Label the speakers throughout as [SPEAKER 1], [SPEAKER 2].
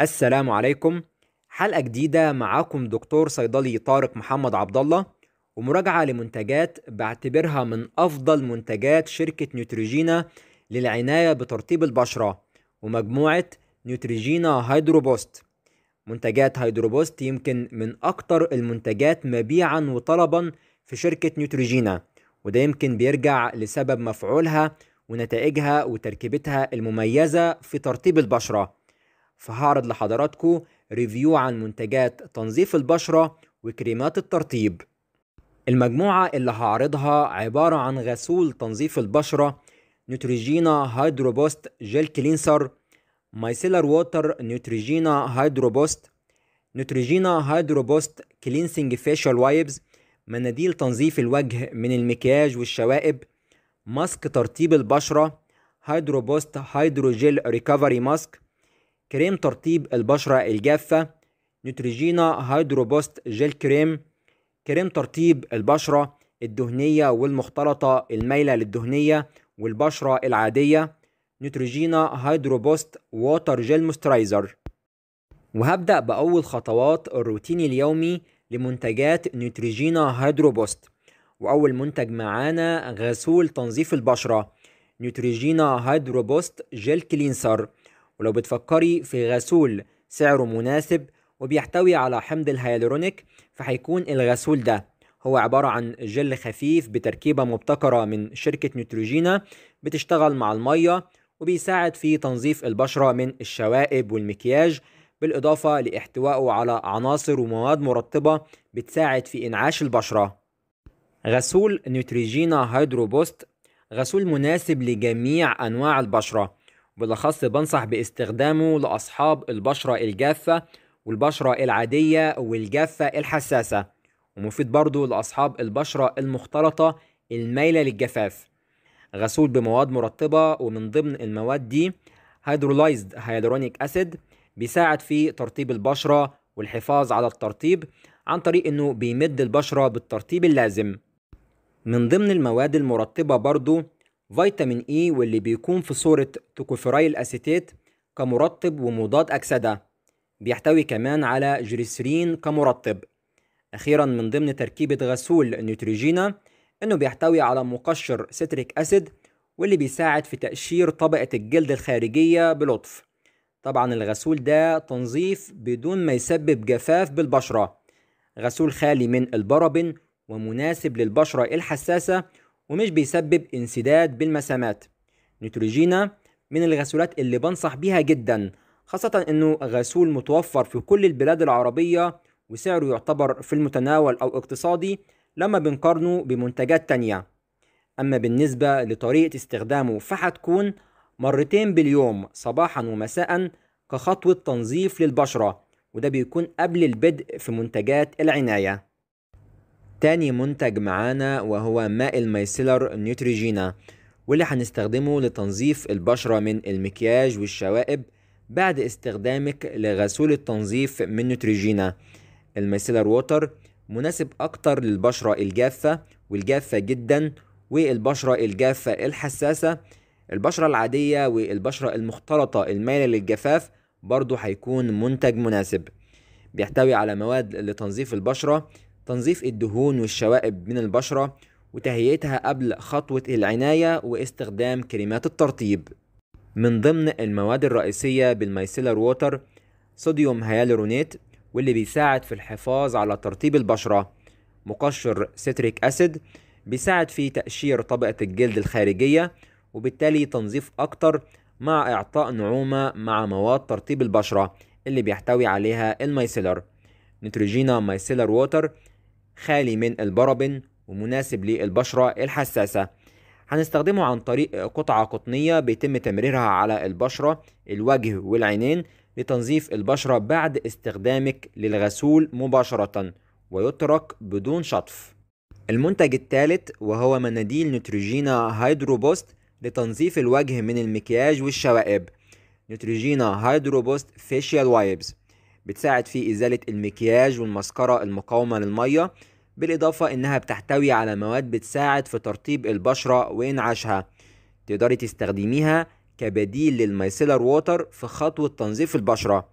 [SPEAKER 1] السلام عليكم حلقة جديدة معاكم دكتور صيدلي طارق محمد عبد الله ومراجعة لمنتجات بعتبرها من أفضل منتجات شركة نيوتريجينا للعناية بترطيب البشرة ومجموعة نيوتريجينا هيدروبوست منتجات هيدروبوست يمكن من أكتر المنتجات مبيعا وطلبا في شركة نيوتريجينا وده يمكن بيرجع لسبب مفعولها ونتائجها وتركيبتها المميزة في ترطيب البشرة فهعرض لحضراتكم ريفيو عن منتجات تنظيف البشرة وكريمات الترطيب المجموعة اللي هعرضها عبارة عن غسول تنظيف البشرة نيوتريجينا هيدروبوست جيل كلينسر مايسيلر ووتر نيوتريجينا هيدروبوست نيوتريجينا هيدروبوست كلينسنج فيشال وايبز مناديل تنظيف الوجه من المكياج والشوائب ماسك ترطيب البشرة هيدروبوست هيدروجيل ريكفري ماسك كريم ترطيب البشرة الجافة نيوتريجينا هيدروبوست جيل كريم كريم ترطيب البشرة الدهنية والمختلطة المايلة للدهنية والبشرة العادية نيوتريجينا هيدروبوست ووتر جيل موسترايزر وهبدأ بأول خطوات الروتين اليومي لمنتجات نيوتريجينا هيدروبوست وأول منتج معانا غسول تنظيف البشرة نيوتريجينا هيدروبوست جيل كلينسر ولو بتفكري في غسول سعره مناسب وبيحتوي على حمض الهيالورونيك فهيكون الغسول ده هو عبارة عن جل خفيف بتركيبة مبتكرة من شركة نيتروجينا بتشتغل مع المية وبيساعد في تنظيف البشرة من الشوائب والمكياج بالإضافة لاحتوائه على عناصر ومواد مرطبة بتساعد في إنعاش البشرة غسول نيتروجينا بوست غسول مناسب لجميع أنواع البشرة بالأخص بنصح باستخدامه لأصحاب البشرة الجافة والبشرة العادية والجافة الحساسة ومفيد برضو لأصحاب البشرة المختلطة المايلة للجفاف غسول بمواد مرطبة ومن ضمن المواد دي هيدرولايزد هيالورونيك أسيد بيساعد في ترطيب البشرة والحفاظ على الترطيب عن طريق انه بيمد البشرة بالترطيب اللازم من ضمن المواد المرطبة برضو فيتامين إي e واللي بيكون في صورة توكوفيرايل أسيتيت كمرطب ومضاد أكسدة بيحتوي كمان على جريسرين كمرطب أخيرا من ضمن تركيبة غسول نيتروجينا إنه بيحتوي على مقشر ستريك أسيد واللي بيساعد في تقشير طبقة الجلد الخارجية بلطف طبعا الغسول ده تنظيف بدون ما يسبب جفاف بالبشرة غسول خالي من البرابن ومناسب للبشرة الحساسة ومش بيسبب انسداد بالمسامات نيتروجينا من الغسولات اللي بنصح بيها جدا خاصة انه غسول متوفر في كل البلاد العربية وسعره يعتبر في المتناول او اقتصادي لما بنقارنه بمنتجات تانية اما بالنسبة لطريقة استخدامه فهتكون مرتين باليوم صباحا ومساء كخطوة تنظيف للبشرة وده بيكون قبل البدء في منتجات العناية تاني منتج معانا وهو ماء الميسلر نيوتريجينا واللي هنستخدمه لتنظيف البشرة من المكياج والشوائب بعد استخدامك لغسول التنظيف من نيوتريجينا الميسلر ووتر مناسب أكتر للبشرة الجافة والجافة جدا والبشرة الجافة الحساسة البشرة العادية والبشرة المختلطة المايلة للجفاف برضو هيكون منتج مناسب بيحتوي على مواد لتنظيف البشرة تنظيف الدهون والشوائب من البشرة وتهيئتها قبل خطوة العناية واستخدام كريمات الترطيب من ضمن المواد الرئيسية بالميسيلر ووتر صوديوم هيالورونيت واللي بيساعد في الحفاظ على ترطيب البشرة مقشر ستريك أسيد بيساعد في تقشير طبقة الجلد الخارجية وبالتالي تنظيف أكتر مع إعطاء نعومة مع مواد ترطيب البشرة اللي بيحتوي عليها الميسيلر نيتروجينا ميسيلر ووتر خالي من البرابن ومناسب للبشرة الحساسة هنستخدمه عن طريق قطعة قطنية بيتم تمريرها على البشرة الوجه والعينين لتنظيف البشرة بعد استخدامك للغسول مباشرة ويترك بدون شطف المنتج الثالث وهو مناديل نتروجينا هيدروبوست لتنظيف الوجه من المكياج والشوائب نتروجينا هيدروبوست فيشيال وايبز بتساعد في إزالة المكياج والمسكرة المقاومة للمية بالإضافة إنها بتحتوي على مواد بتساعد في ترطيب البشرة وإنعاشها تقدري تستخدميها كبديل للميسيلر ووتر في خطوة تنظيف البشرة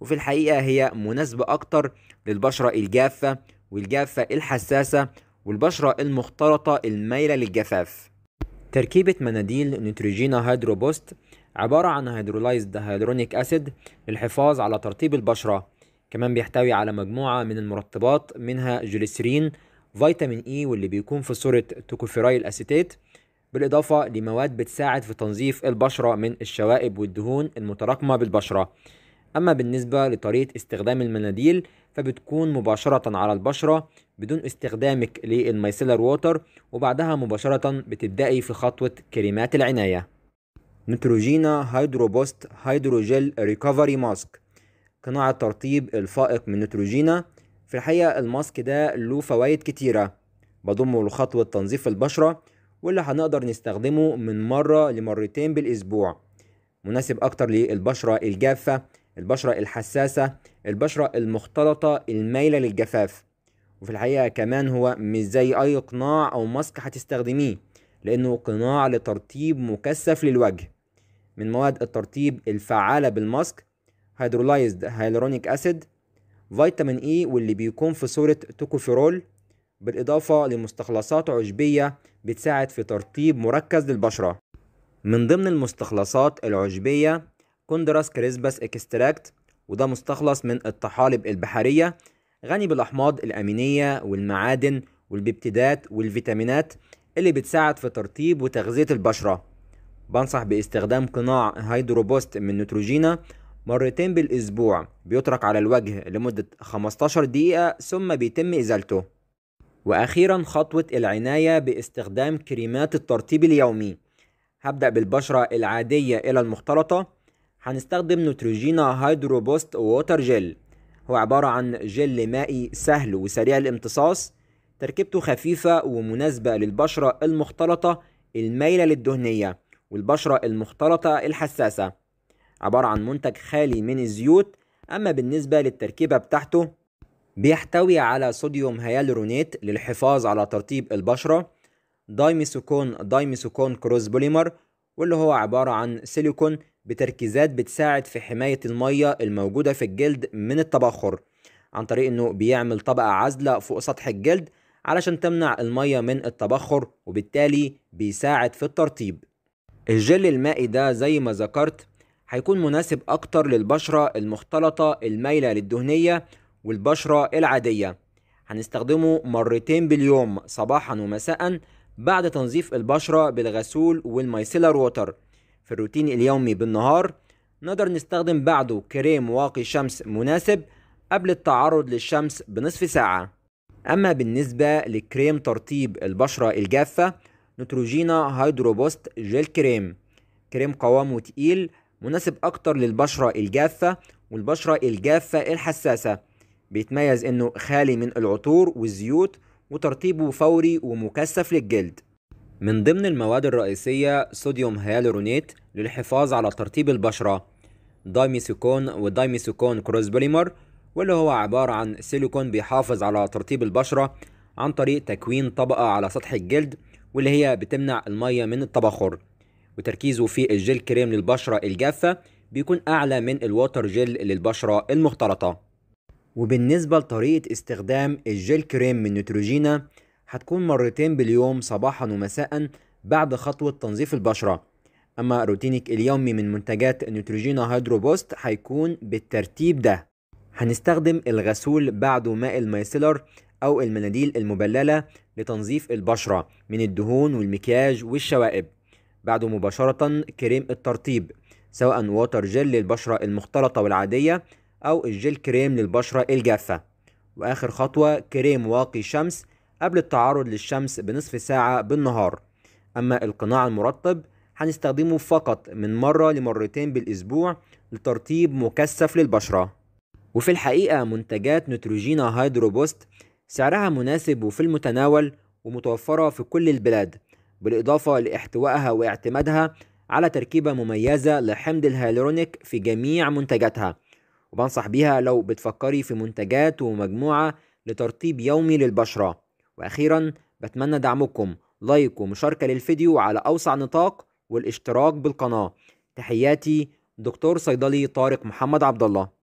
[SPEAKER 1] وفي الحقيقة هي مناسبة أكتر للبشرة الجافة والجافة الحساسة والبشرة المختلطة المايلة للجفاف تركيبة مناديل نيتروجينا هيدروبوست عبارة عن هيدرولايزد هيدرونيك أسيد للحفاظ على ترطيب البشرة كمان بيحتوي على مجموعة من المرطبات منها جليسرين فيتامين إي e واللي بيكون في صورة توكوفيرايل أسيتيت بالإضافة لمواد بتساعد في تنظيف البشرة من الشوائب والدهون المتراكمة بالبشرة أما بالنسبة لطريقة استخدام المناديل فبتكون مباشرة على البشرة بدون استخدامك للميسيلر ووتر وبعدها مباشرة بتبدأي في خطوة كريمات العناية نيتروجينا هيدروبوست هيدروجيل ريكفري ماسك قناع الترطيب الفائق من نيتروجينا في الحقيقة الماسك ده له فوائد كتيرة بضمه لخطوة تنظيف البشرة واللي هنقدر نستخدمه من مرة لمرتين بالأسبوع مناسب أكتر للبشرة الجافة البشرة الحساسة البشرة المختلطة المايلة للجفاف وفي الحقيقة كمان هو مش زي أي قناع أو ماسك هتستخدميه لأنه قناع لترطيب مكثف للوجه من مواد الترطيب الفعالة بالماسك هيدرولايزد هيلورونيك أسيد فيتامين إي e واللي بيكون في صورة توكوفيرول بالإضافة لمستخلصات عشبية بتساعد في ترطيب مركز للبشرة من ضمن المستخلصات العشبية كوندراس كريسبس اكستراكت وده مستخلص من الطحالب البحرية غني بالأحماض الأمينية والمعادن والبيبتيدات والفيتامينات اللي بتساعد في ترطيب وتغذية البشرة بنصح باستخدام قناع هيدروبوست من نيتروجينا مرتين بالأسبوع بيطرق على الوجه لمدة 15 دقيقة ثم بيتم إزالته وأخيرا خطوة العناية باستخدام كريمات الترطيب اليومي هبدأ بالبشرة العادية إلى المختلطة هنستخدم نيتروجينا هيدروبوست ووتر جيل هو عبارة عن جل مائي سهل وسريع الامتصاص تركيبته خفيفة ومناسبة للبشرة المختلطة المايلة للدهنية والبشرة المختلطة الحساسة عبارة عن منتج خالي من الزيوت أما بالنسبة للتركيبة بتاعته بيحتوي على صوديوم هيالورونيت للحفاظ على ترطيب البشرة دايميسوكون دايميسوكون كروز بوليمر واللي هو عبارة عن سيليكون بتركيزات بتساعد في حماية المية الموجودة في الجلد من التبخر عن طريق انه بيعمل طبقة عازلة فوق سطح الجلد علشان تمنع المية من التبخر وبالتالي بيساعد في الترطيب الجل المائي ده زي ما ذكرت هيكون مناسب أكتر للبشرة المختلطة المايلة للدهنية والبشرة العادية هنستخدمه مرتين باليوم صباحا ومساء بعد تنظيف البشرة بالغسول والمايسيلر ووتر في الروتين اليومي بالنهار نقدر نستخدم بعده كريم واقي شمس مناسب قبل التعرض للشمس بنصف ساعة أما بالنسبة لكريم ترطيب البشرة الجافة نيتروجينا هيدروبوست جيل كريم كريم قوامه تقيل مناسب أكتر للبشرة الجافة والبشرة الجافة الحساسة بيتميز إنه خالي من العطور والزيوت وترطيبه فوري ومكثف للجلد من ضمن المواد الرئيسية صوديوم هيالورونيت للحفاظ على ترطيب البشرة دايميسيكون ودايميسيكون كروز بوليمر واللي هو عبارة عن سيليكون بيحافظ على ترطيب البشرة عن طريق تكوين طبقة على سطح الجلد واللي هي بتمنع الميه من التبخر وتركيزه في الجل كريم للبشرة الجافة بيكون أعلى من الواتر جل للبشرة المختلطة وبالنسبة لطريقة استخدام الجل كريم من نيتروجينا هتكون مرتين باليوم صباحا ومساء بعد خطوة تنظيف البشرة أما روتينك اليومي من منتجات نيتروجينا هيدرو بوست هيكون بالترتيب ده هنستخدم الغسول بعد ماء المايسيلر أو المناديل المبللة لتنظيف البشرة من الدهون والمكياج والشوائب بعده مباشرة كريم الترطيب سواء ووتر جل للبشرة المختلطة والعادية أو الجل كريم للبشرة الجافة وآخر خطوة كريم واقي شمس قبل التعرض للشمس بنصف ساعة بالنهار أما القناع المرطب هنستخدمه فقط من مرة لمرتين بالأسبوع لترطيب مكثف للبشرة وفي الحقيقة منتجات نيتروجينا هيدروبوست سعرها مناسب وفي المتناول ومتوفرة في كل البلاد بالإضافة لاحتوائها واعتمادها على تركيبة مميزة لحمض الهيالورونيك في جميع منتجاتها وبنصح بيها لو بتفكري في منتجات ومجموعة لترطيب يومي للبشرة وأخيرا بتمنى دعمكم لايك ومشاركة للفيديو على أوسع نطاق والاشتراك بالقناة تحياتي دكتور صيدلي طارق محمد عبد الله